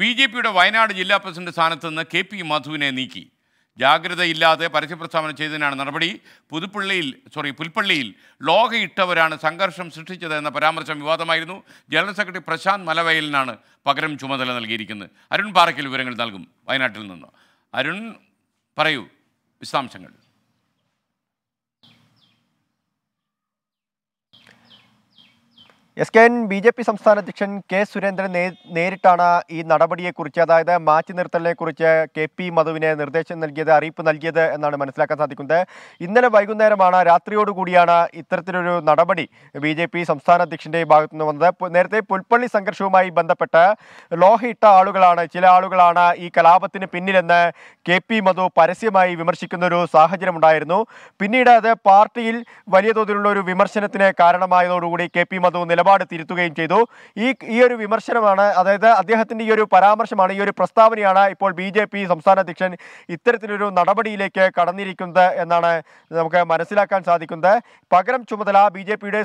B J പിയുടെ വയനാട് ജില്ലാ president സ്ഥാനത്ത് നിന്ന് കെ പി മധുവിനെ നീക്കി ജാഗ്രതയില്ലാതെ പരസ്യപ്രസ്താവന ചെയ്തതിനാണ് നടപടി പുതുപ്പള്ളിയിൽ സോറി പുൽപ്പള്ളിയിൽ ഇട്ടവരാണ് സംഘർഷം സൃഷ്ടിച്ചത് എന്ന പരാമർശം വിവാദമായിരുന്നു ജനറൽ സെക്രട്ടറി പ്രശാന്ത് മലവയലിനാണ് പകരം ചുമതല നൽകിയിരിക്കുന്നത് അരുൺ പാറയ്ക്കൽ വിവരങ്ങൾ നൽകും വയനാട്ടിൽ നിന്ന് അരുൺ പറയൂ വിശദാംശങ്ങൾ S K N B J P സംസ്ഥാന അധ്യക്ഷൻ കെ സുരേന്ദ്രൻ നേരിട്ടാണ് ഈ നടപടിയെക്കുറിച്ച് അതായത് മാറ്റി നിർത്തലിനെക്കുറിച്ച് കെ പി മധുവിനെ നിർദ്ദേശം നൽകിയത് അറിയിപ്പ് നൽകിയത് എന്നാണ് മനസ്സിലാക്കാൻ സാധിക്കുന്നത് ഇന്നലെ വൈകുന്നേരമാണ് രാത്രിയോടുകൂടിയാണ് ഇത്തരത്തിലൊരു നടപടി ബി ജെ പി സംസ്ഥാന അധ്യക്ഷൻ്റെ ഭാഗത്തു നിന്ന് വന്നത് നേരത്തെ പുൽപ്പള്ളി സംഘർഷവുമായി ബന്ധപ്പെട്ട് ലോഹയിട്ട ആളുകളാണ് ചില ആളുകളാണ് ഈ കലാപത്തിന് പിന്നിലെന്ന് കെ പി മധു പരസ്യമായി വിമർശിക്കുന്ന ഒരു സാഹചര്യമുണ്ടായിരുന്നു പിന്നീട് അത് പാർട്ടിയിൽ വലിയ തോതിലുള്ള ഒരു വിമർശനത്തിന് കാരണമായതോടുകൂടി കെ പി മധു നിലപാട് നിലപാട് തിരുത്തുകയും ചെയ്തു ഈ ഈ ഒരു വിമർശനമാണ് അതായത് അദ്ദേഹത്തിൻ്റെ ഈ ഒരു പരാമർശമാണ് ഈ ഒരു പ്രസ്താവനയാണ് ഇപ്പോൾ ബി ജെ പി സംസ്ഥാന അധ്യക്ഷൻ ഇത്തരത്തിലൊരു നടപടിയിലേക്ക് കടന്നിരിക്കുന്നത് എന്നാണ് നമുക്ക് മനസ്സിലാക്കാൻ സാധിക്കുന്നത് പകരം ചുമതല ബി ജെ പിയുടെ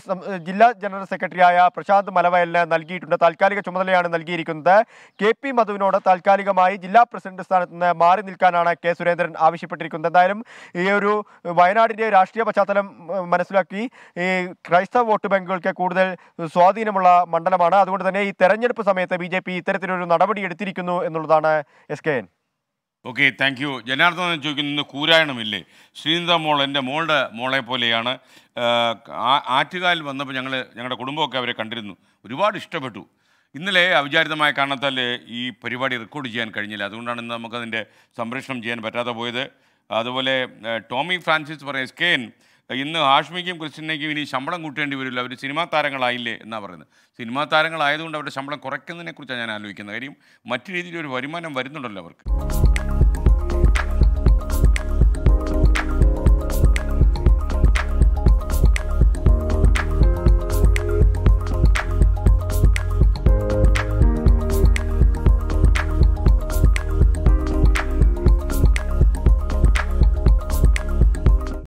ജില്ലാ ജനറൽ സെക്രട്ടറിയായ പ്രശാന്ത് മലവയലിന് നൽകിയിട്ടുണ്ട് താൽക്കാലിക ചുമതലയാണ് നൽകിയിരിക്കുന്നത് കെ പി മധുവിനോട് താൽക്കാലികമായി ജില്ലാ പ്രസിഡന്റ് സ്ഥാനത്ത് നിന്ന് മാറി നിൽക്കാനാണ് കെ സുരേന്ദ്രൻ ആവശ്യപ്പെട്ടിരിക്കുന്നത് എന്തായാലും ഈ ഒരു വയനാടിൻ്റെ രാഷ്ട്രീയ പശ്ചാത്തലം മനസ്സിലാക്കി ഈ ക്രൈസ്തവ വോട്ട് ബാങ്കുകൾക്ക് കൂടുതൽ സ്വാധീനമുള്ള മണ്ഡലമാണ് അതുകൊണ്ട് തന്നെ ഈ തെരഞ്ഞെടുപ്പ് സമയത്ത് ബി ജെ പി ഇത്തരത്തിലൊരു നടപടി എടുത്തിരിക്കുന്നു എന്നുള്ളതാണ് S K N okay thank you Janardhanan ചോദിക്കുന്നു ഇന്ന് കൂരായണമില്ലേ ശ്രീനിത മോൾ എൻ്റെ മോളുടെ മോളെ പോലെയാണ് ആറ്റുകാൽ വന്നപ്പോൾ ഞങ്ങൾ ഞങ്ങളുടെ കുടുംബമൊക്കെ അവരെ കണ്ടിരുന്നു ഒരുപാട് ഇഷ്ടപ്പെട്ടു ഇന്നലെ അവിചാരിതമായ കാരണത്താൽ ഈ പരിപാടി റെക്കോർഡ് ചെയ്യാൻ കഴിഞ്ഞില്ല അതുകൊണ്ടാണ് ഇന്ന് നമുക്കതിൻ്റെ സംരക്ഷണം ചെയ്യാൻ പറ്റാതെ പോയത് അതുപോലെ ടോമി ഫ്രാൻസിസ് പറയും എസ് കെ എൻ ഇന്ന് ഹാഷ്മിക്കും ക്രിസ്റ്റിനയ്ക്കും ഇനി ശമ്പളം കൂട്ടേണ്ടി വരില്ല അവർ സിനിമാ താരങ്ങളായില്ലേ എന്നാണ് പറയുന്നത് സിനിമാ താരങ്ങളായതുകൊണ്ട് അവരുടെ ശമ്പളം കുറയ്ക്കുന്നതിനെക്കുറിച്ചാണ് ഞാൻ ആലോചിക്കുന്നത് കാര്യം മറ്റു രീതിയിൽ ഒരു വരുമാനം വരുന്നുണ്ടല്ലോ അവർക്ക്